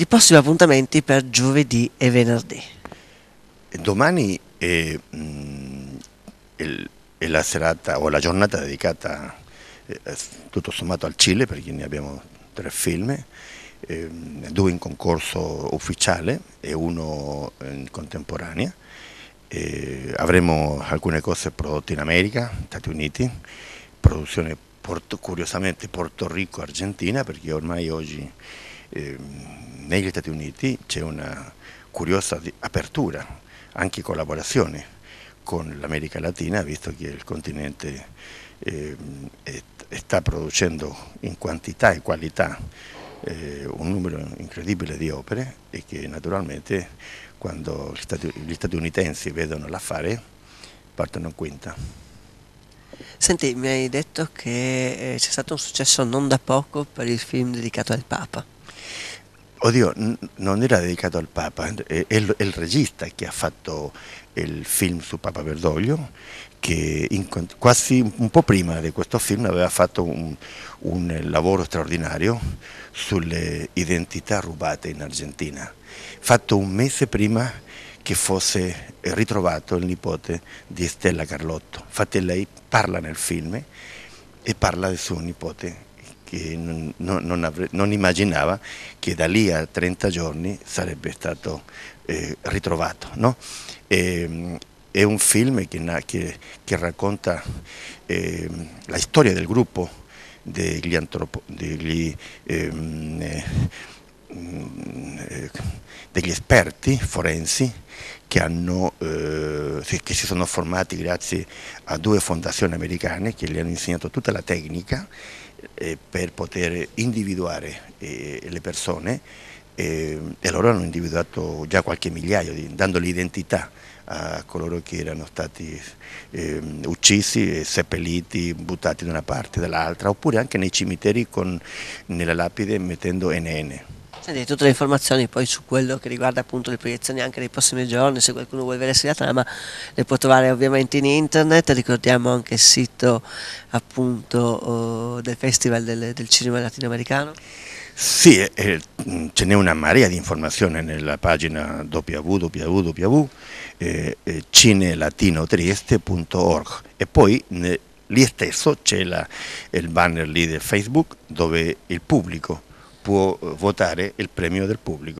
i prossimi appuntamenti per giovedì e venerdì. Domani è, mm, è la serata o la giornata dedicata eh, eh, tutto sommato al Cile perché ne abbiamo tre film, ehm, due in concorso ufficiale e uno in contemporanea. avremo alcune cose prodotte in America, Stati Uniti, produzione Porto, curiosamente Porto Rico, Argentina perché ormai oggi Ehm, negli Stati Uniti c'è una curiosa apertura, anche collaborazione con l'America Latina, visto che il continente eh, sta producendo in quantità e qualità eh, un numero incredibile di opere e che naturalmente quando gli statunitensi vedono l'affare partono in quinta. Senti, mi hai detto che eh, c'è stato un successo non da poco per il film dedicato al Papa. Oddio, non era dedicato al Papa, eh, è il regista che ha fatto il film su Papa Bergoglio, che quasi un po' prima di questo film aveva fatto un, un lavoro straordinario sulle identità rubate in Argentina, fatto un mese prima che fosse ritrovato il nipote di Stella Carlotto. Infatti lei parla nel film e parla del suo nipote che non, non, avre, non immaginava che da lì a 30 giorni sarebbe stato eh, ritrovato. No? E, ehm, è un film che, che, che racconta eh, la storia del gruppo degli, antropo, degli, ehm, eh, mm, eh degli esperti forensi che, hanno, eh, che si sono formati grazie a due fondazioni americane che gli hanno insegnato tutta la tecnica eh, per poter individuare eh, le persone eh, e loro hanno individuato già qualche migliaio, dando l'identità a coloro che erano stati eh, uccisi, seppelliti, buttati da una parte e dall'altra, oppure anche nei cimiteri con, nella lapide mettendo NN. Senti, tutte le informazioni poi su quello che riguarda appunto le proiezioni anche nei prossimi giorni, se qualcuno vuole vedersi la trama, le può trovare ovviamente in internet, ricordiamo anche il sito appunto oh, del Festival del, del Cinema Latinoamericano. Sì, eh, ce n'è una marea di informazioni nella pagina www.cinelatinotrieste.org eh, eh, e poi lì stesso c'è il banner lì del Facebook dove il pubblico può eh, votare il premio del pubblico.